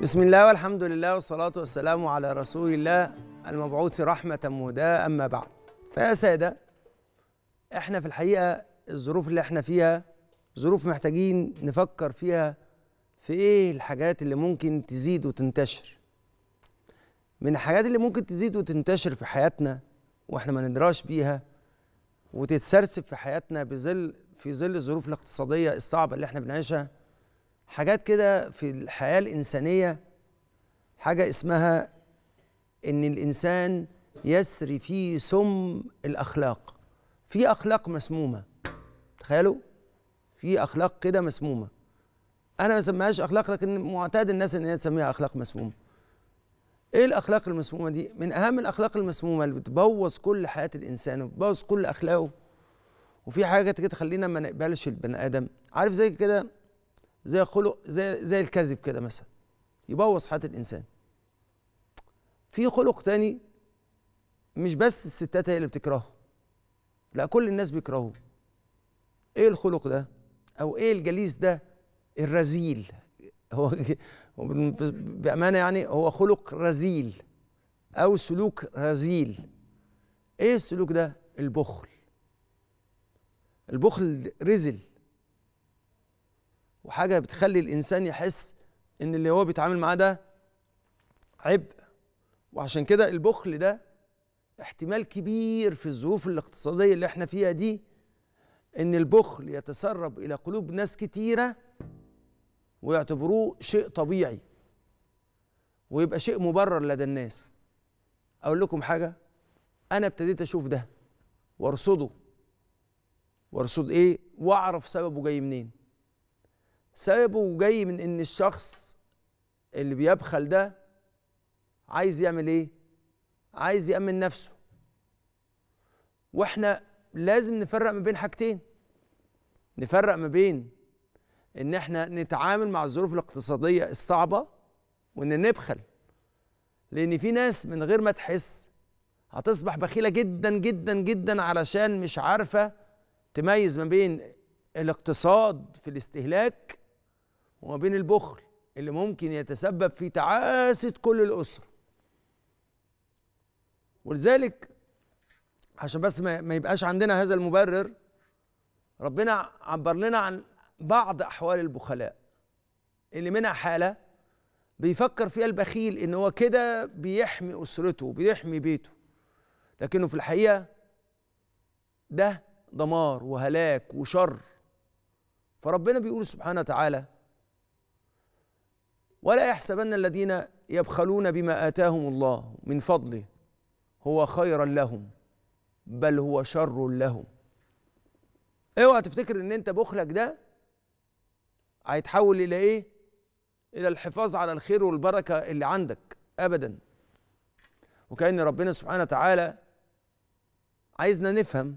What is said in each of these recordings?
بسم الله والحمد لله والصلاة والسلام على رسول الله المبعوث رحمة مهداة أما بعد فيا سادة احنا في الحقيقة الظروف اللي احنا فيها ظروف محتاجين نفكر فيها في ايه الحاجات اللي ممكن تزيد وتنتشر من الحاجات اللي ممكن تزيد وتنتشر في حياتنا واحنا ما ندراش بيها وتتسرسب في حياتنا بظل في ظل الظروف الاقتصادية الصعبة اللي احنا بنعيشها حاجات كده في الحياة الإنسانية حاجة اسمها إن الإنسان يسري في سم الأخلاق في أخلاق مسمومة تخيلوا في أخلاق كده مسمومة أنا ما بسميهاش أخلاق لكن معتاد الناس إن هي تسميها أخلاق مسمومة إيه الأخلاق المسمومة دي؟ من أهم الأخلاق المسمومة اللي بتبوظ كل حياة الإنسان وبتبوظ كل أخلاقه وفي حاجة كده تخلينا ما نقبلش البني آدم عارف زي كده زي خلق زي زي الكذب كده مثلا يبوظ حياه الانسان في خلق تاني مش بس الستات هي اللي بتكرهه لا كل الناس بيكرهوه ايه الخلق ده او ايه الجليس ده الرذيل هو بامانه يعني هو خلق رذيل او سلوك رذيل ايه السلوك ده البخل البخل رذل وحاجه بتخلي الانسان يحس ان اللي هو بيتعامل معاه ده عبء وعشان كده البخل ده احتمال كبير في الظروف الاقتصاديه اللي احنا فيها دي ان البخل يتسرب الى قلوب ناس كتيره ويعتبروه شيء طبيعي ويبقى شيء مبرر لدى الناس اقول لكم حاجه انا ابتديت اشوف ده وارصده وارصد ايه واعرف سببه جاي منين سببه جاي من ان الشخص اللي بيبخل ده عايز يعمل ايه عايز يامن نفسه واحنا لازم نفرق ما بين حاجتين نفرق ما بين ان احنا نتعامل مع الظروف الاقتصاديه الصعبه وان نبخل لان في ناس من غير ما تحس هتصبح بخيله جدا جدا جدا علشان مش عارفه تميز ما بين الاقتصاد في الاستهلاك وما بين البخل اللي ممكن يتسبب في تعاسة كل الأسرة ولذلك عشان بس ما يبقاش عندنا هذا المبرر ربنا عبر لنا عن بعض أحوال البخلاء اللي منها حالة بيفكر فيها البخيل إن هو كده بيحمي أسرته بيحمي بيته لكنه في الحقيقة ده دمار وهلاك وشر فربنا بيقول سبحانه وتعالى ولا يحسبن الذين يبخلون بما آتاهم الله من فضله هو خيرا لهم بل هو شر لهم اوعى تفتكر ان انت بخلك ده هيتحول الى ايه الى الحفاظ على الخير والبركه اللي عندك ابدا وكأن ربنا سبحانه وتعالى عايزنا نفهم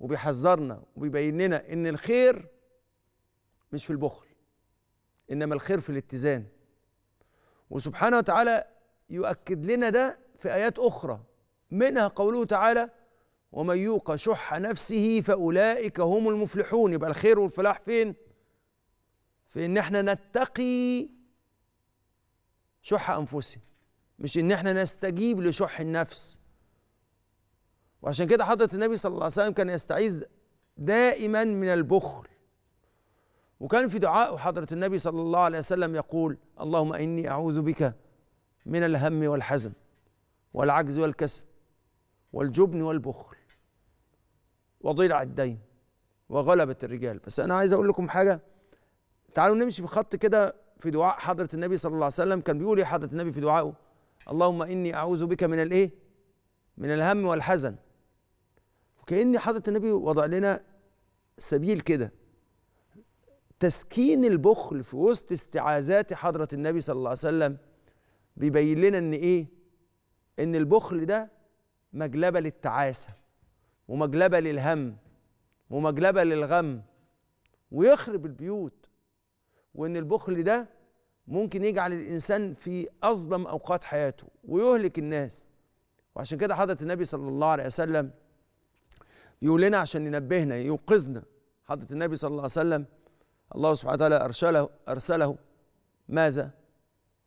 وبيحذرنا وبيبين لنا ان الخير مش في البخل انما الخير في الاتزان وسبحانه وتعالى يؤكد لنا ده في ايات اخرى منها قوله تعالى ومن يوق شح نفسه فاولئك هم المفلحون يبقى الخير والفلاح فين في ان احنا نتقي شح انفسنا مش ان احنا نستجيب لشح النفس وعشان كده حضرة النبي صلى الله عليه وسلم كان يستعيذ دائما من البخل وكان في دعاء حضرة النبي صلى الله عليه وسلم يقول اللهم إني أعوذ بك من الهم والحزن والعجز والكسل والجبن والبخل وضلع الدين وغلبة الرجال بس أنا عايز أقول لكم حاجة تعالوا نمشي بخط كده في دعاء حضرة النبي صلى الله عليه وسلم كان بيقول إيه حضرة النبي في دعائه اللهم إني أعوذ بك من الإيه من الهم والحزن وكأن حضرة النبي وضع لنا سبيل كده تسكين البخل في وسط استعاذات حضرة النبي صلى الله عليه وسلم بيبين لنا ان ايه ان البخل ده مجلبة للتعاسة ومجلبة للهم ومجلبة للغم ويخرب البيوت وان البخل ده ممكن يجعل الانسان في اظلم اوقات حياته ويهلك الناس وعشان كده حضرة النبي صلى الله عليه وسلم يقول لنا عشان ينبهنا يوقظنا حضرة النبي صلى الله عليه وسلم الله سبحانه وتعالى أرسله, أرسله ماذا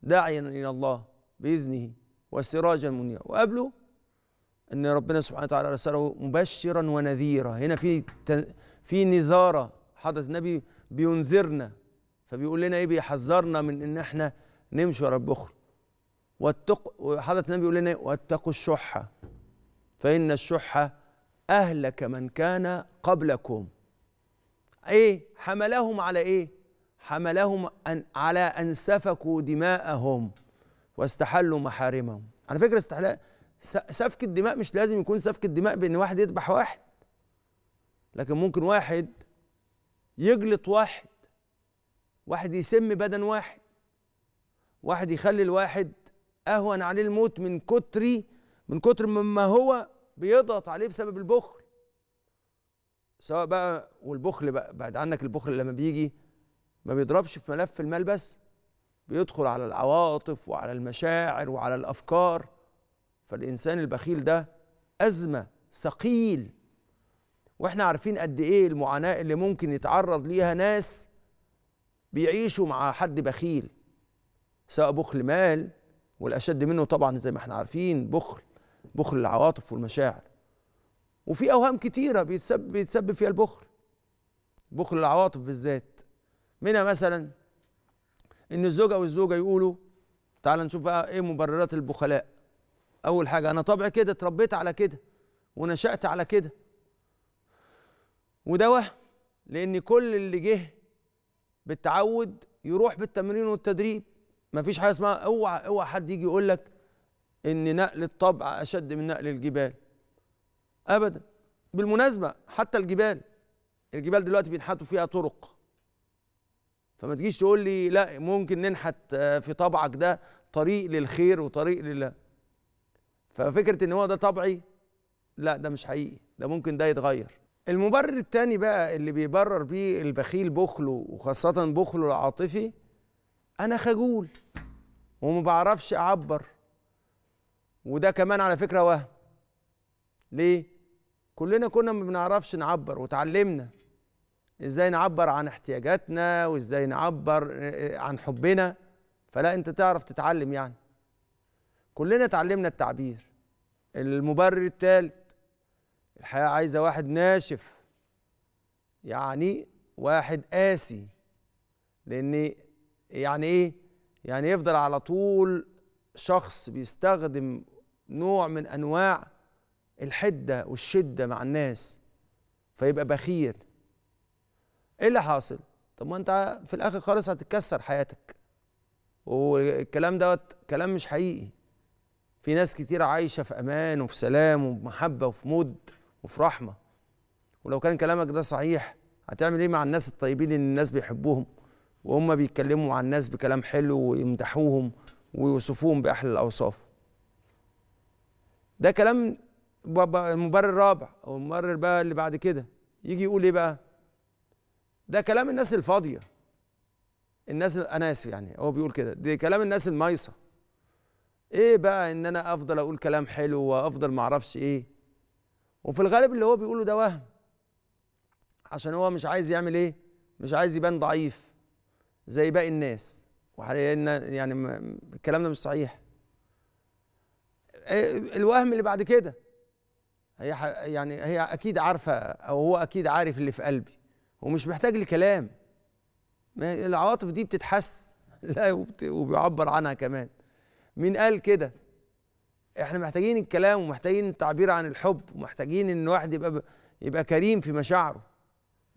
داعيا إلى الله بإذنه وسراجا منيرا وقبله أن ربنا سبحانه وتعالى أرسله مبشرا ونذيرا هنا في في نذارة حضرة النبي بينذرنا فبيقول لنا إيه بيحذرنا من إن إحنا نمشي ورا البخل واتق حضرة النبي بيقول لنا إيه؟ واتقوا الشحة فإن الشحة أهلك من كان قبلكم ايه حملهم على ايه حملهم أن على ان سفكوا دماءهم واستحلوا محارمهم على فكره استحلال سفك الدماء مش لازم يكون سفك الدماء بان واحد يذبح واحد لكن ممكن واحد يجلط واحد واحد يسم بدن واحد واحد يخلي الواحد اهون عليه الموت من كتر من كتر مما هو بيضغط عليه بسبب البخل سواء بقى والبخل بقى بعد عنك البخل لما بيجي ما بيضربش في ملف المال بس بيدخل على العواطف وعلى المشاعر وعلى الافكار فالانسان البخيل ده ازمه ثقيل واحنا عارفين قد ايه المعاناه اللي ممكن يتعرض ليها ناس بيعيشوا مع حد بخيل سواء بخل مال والاشد منه طبعا زي ما احنا عارفين بخل بخل العواطف والمشاعر وفي اوهام كتيره بيتسبب بيتسبب فيها البخل بخل العواطف بالذات منها مثلا ان الزوج او الزوجه يقولوا تعال نشوف بقى ايه مبررات البخلاء اول حاجه انا طبعي كده اتربيت على كده ونشات على كده وده وهم لان كل اللي جه بالتعود يروح بالتمرين والتدريب مفيش حاجه اسمها اوعى اوعى حد يجي يقول لك ان نقل الطبع اشد من نقل الجبال ابدا بالمناسبه حتى الجبال الجبال دلوقتي بينحتوا فيها طرق فما تجيش تقول لي لا ممكن ننحت في طبعك ده طريق للخير وطريق لله ففكره ان هو ده طبعي لا ده مش حقيقي ده ممكن ده يتغير المبرر التاني بقى اللي بيبرر بيه البخيل بخله وخاصه بخله العاطفي انا خجول وما بعرفش اعبر وده كمان على فكره وهم ليه كلنا كنا ما بنعرفش نعبر وتعلمنا ازاي نعبر عن احتياجاتنا وازاي نعبر آه، آه، عن حبنا فلا انت تعرف تتعلم يعني كلنا اتعلمنا التعبير المبرر الثالث الحياة عايزة واحد ناشف يعني واحد قاسي لان يعني ايه يعني يفضل على طول شخص بيستخدم نوع من انواع الحده والشده مع الناس فيبقى بخيل ايه اللي حاصل طب ما انت في الاخر خالص هتتكسر حياتك والكلام دوت كلام مش حقيقي في ناس كتير عايشة في أمان وفي سلام ومحبه وفي مود وفي رحمة ولو كان كلامك ده صحيح هتعمل إيه مع الناس الطيبين اللي الناس بيحبوهم وهم بيتكلموا عن الناس بكلام حلو ويمدحوهم ويوصفوهم بأحلى الأوصاف ده كلام المبرر الرابع او المبرر بقى اللي بعد كده يجي يقول ايه بقى ده كلام الناس الفاضيه الناس انا اسف يعني هو بيقول كده ده كلام الناس المايصه ايه بقى ان انا افضل اقول كلام حلو وافضل ما اعرفش ايه وفي الغالب اللي هو بيقوله ده وهم عشان هو مش عايز يعمل ايه مش عايز يبان ضعيف زي باقي الناس وحقيقة يعني الكلام ده مش صحيح إيه، الوهم اللي بعد كده هي يعني هي اكيد عارفه او هو اكيد عارف اللي في قلبي ومش محتاج لكلام العواطف دي بتتحس لا وبيعبر عنها كمان مين قال كده احنا محتاجين الكلام ومحتاجين التعبير عن الحب ومحتاجين ان الواحد يبقى ب... يبقى كريم في مشاعره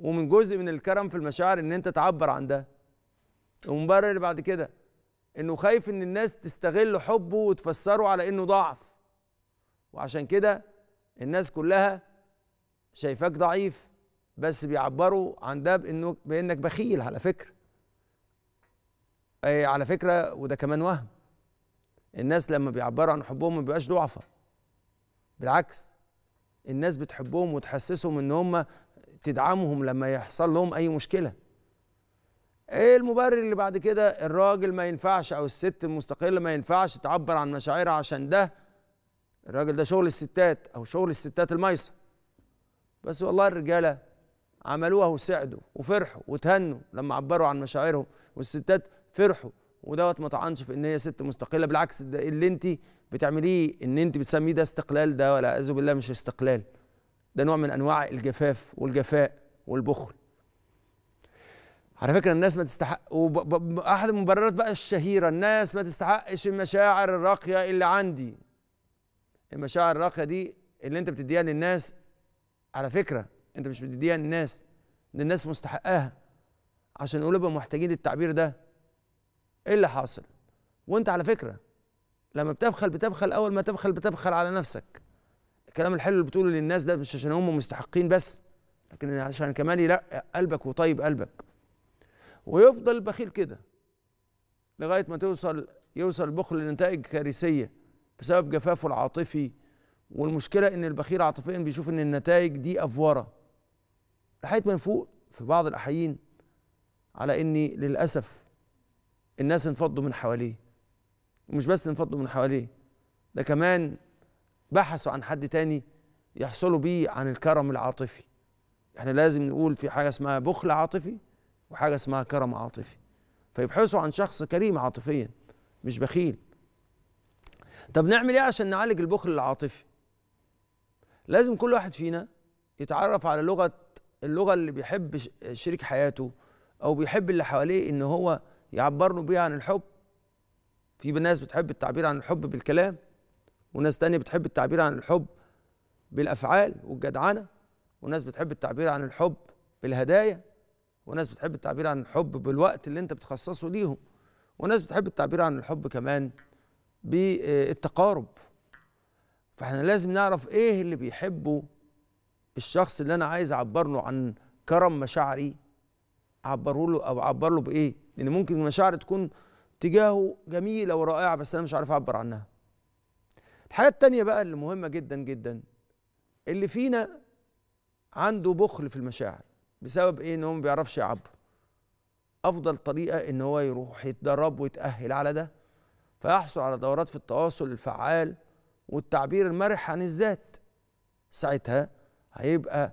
ومن جزء من الكرم في المشاعر ان انت تعبر عن ده ومبرر بعد كده انه خايف ان الناس تستغل حبه وتفسره على انه ضعف وعشان كده الناس كلها شايفاك ضعيف بس بيعبروا عن ده بانه بانك بخيل على فكره أي على فكره وده كمان وهم الناس لما بيعبروا عن حبهم ما بيبقاش ضعفاء بالعكس الناس بتحبهم وتحسسهم ان هم تدعمهم لما يحصل لهم اي مشكله ايه المبرر اللي بعد كده الراجل ما ينفعش او الست المستقله ما ينفعش تعبر عن مشاعرها عشان ده الراجل ده شغل الستات او شغل الستات الميصه بس والله الرجاله عملوها وسعدوا وفرحوا وتهنوا لما عبروا عن مشاعرهم والستات فرحوا ودوت ما طعنش في ان هي ست مستقله بالعكس ده اللي انت بتعمليه ان انت بتسميه ده استقلال ده ولا اعوذ بالله مش استقلال ده نوع من انواع الجفاف والجفاء والبخل على فكره الناس ما تستحق واحد المبررات بقى الشهيره الناس ما تستحقش المشاعر الراقيه اللي عندي المشاعر الراقيه دي اللي انت بتديها للناس على فكره انت مش بتديها للناس ان الناس مستحقاها عشان قلوبهم محتاجين التعبير ده ايه اللي حاصل وانت على فكره لما بتبخل بتبخل اول ما تبخل بتبخل على نفسك الكلام الحلو اللي بتقوله للناس ده مش عشان هم مستحقين بس لكن عشان كمان يرقق قلبك وطيب قلبك ويفضل بخيل كده لغايه ما توصل يوصل البخل لنتائج كارثيه بسبب جفافه العاطفي والمشكله ان البخيل عاطفيا بيشوف ان النتائج دي افوره لحد ما فوق في بعض الاحيين على ان للاسف الناس انفضوا من حواليه ومش بس انفضوا من حواليه ده كمان بحثوا عن حد تاني يحصلوا بيه عن الكرم العاطفي احنا لازم نقول في حاجه اسمها بخل عاطفي وحاجه اسمها كرم عاطفي فيبحثوا عن شخص كريم عاطفيا مش بخيل طب نعمل ايه عشان نعالج البخل العاطفي لازم كل واحد فينا يتعرف على لغه اللغه اللي بيحب شريك حياته او بيحب اللي حواليه ان هو يعبر له بيها عن الحب في ناس بتحب التعبير عن الحب بالكلام وناس تانية بتحب التعبير عن الحب بالافعال والجدعنه وناس بتحب التعبير عن الحب بالهدايا وناس بتحب التعبير عن الحب بالوقت اللي انت بتخصصه ليهم وناس بتحب التعبير عن الحب كمان بالتقارب فاحنا لازم نعرف ايه اللي بيحبه الشخص اللي انا عايز اعبر له عن كرم مشاعري اعبره له او اعبر له بايه لان ممكن المشاعر تكون تجاهه جميله ورائعه بس انا مش عارف اعبر عنها الحاجه التانية بقى اللي مهمه جدا جدا اللي فينا عنده بخل في المشاعر بسبب ايه ان هو ما بيعرفش يعبر افضل طريقه ان هو يروح يتدرب ويتاهل على ده فيحصل على دورات في التواصل الفعال والتعبير المرح عن الذات ساعتها هيبقى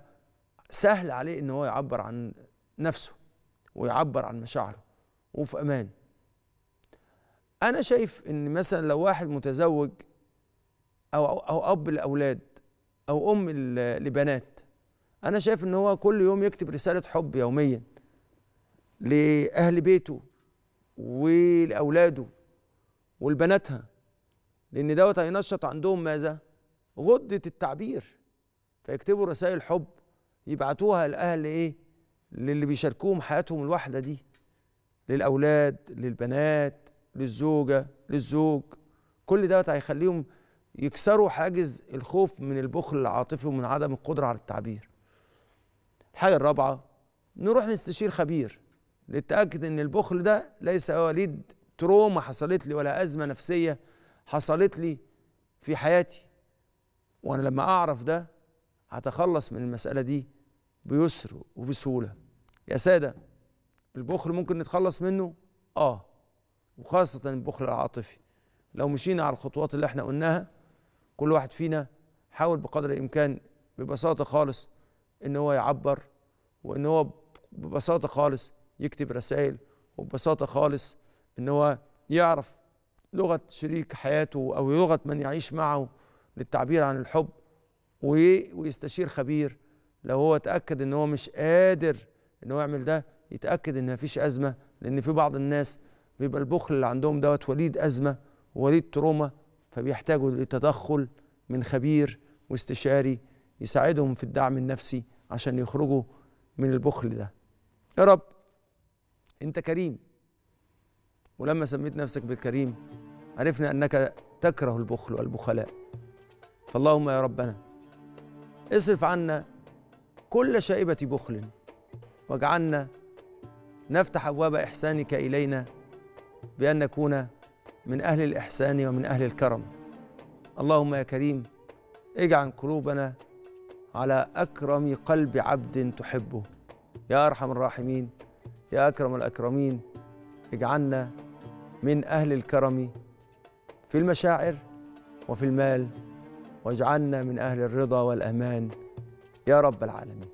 سهل عليه ان هو يعبر عن نفسه ويعبر عن مشاعره وفي امان انا شايف ان مثلا لو واحد متزوج او او اب لاولاد او ام لبنات انا شايف ان هو كل يوم يكتب رساله حب يوميا لاهل بيته ولاولاده ولبناتها لأن دوت هينشط عندهم ماذا؟ غدة التعبير فيكتبوا رسائل حب يبعتوها لأهل إيه؟ للي بيشاركوهم حياتهم الواحدة دي للأولاد للبنات للزوجة للزوج كل دوت هيخليهم يكسروا حاجز الخوف من البخل العاطفي ومن عدم القدرة على التعبير الحاجة الرابعة نروح نستشير خبير للتأكد أن البخل ده ليس وليد تروما حصلت لي ولا أزمة نفسية حصلت لي في حياتي وأنا لما أعرف ده هتخلص من المسألة دي بيسر وبسهولة يا سادة البخل ممكن نتخلص منه آه وخاصة البخل العاطفي لو مشينا على الخطوات اللي احنا قلناها كل واحد فينا حاول بقدر الإمكان ببساطة خالص إن هو يعبر وإن هو ببساطة خالص يكتب رسائل وببساطة خالص ان هو يعرف لغه شريك حياته او لغه من يعيش معه للتعبير عن الحب ويستشير خبير لو هو اتاكد ان هو مش قادر ان هو يعمل ده يتاكد ان مفيش ازمه لان في بعض الناس بيبقى البخل اللي عندهم دوت وليد ازمه وليد تروما فبيحتاجوا لتدخل من خبير واستشاري يساعدهم في الدعم النفسي عشان يخرجوا من البخل ده يا رب انت كريم ولما سميت نفسك بالكريم عرفنا أنك تكره البخل والبخلاء فاللهم يا ربنا اصرف عنا كل شائبة بخل واجعلنا نفتح أبواب إحسانك إلينا بأن نكون من أهل الإحسان ومن أهل الكرم اللهم يا كريم اجعل قلوبنا على أكرم قلب عبد تحبه يا أرحم الراحمين يا أكرم الأكرمين اجعلنا من أهل الكرم في المشاعر وفي المال واجعلنا من أهل الرضا والأمان يا رب العالمين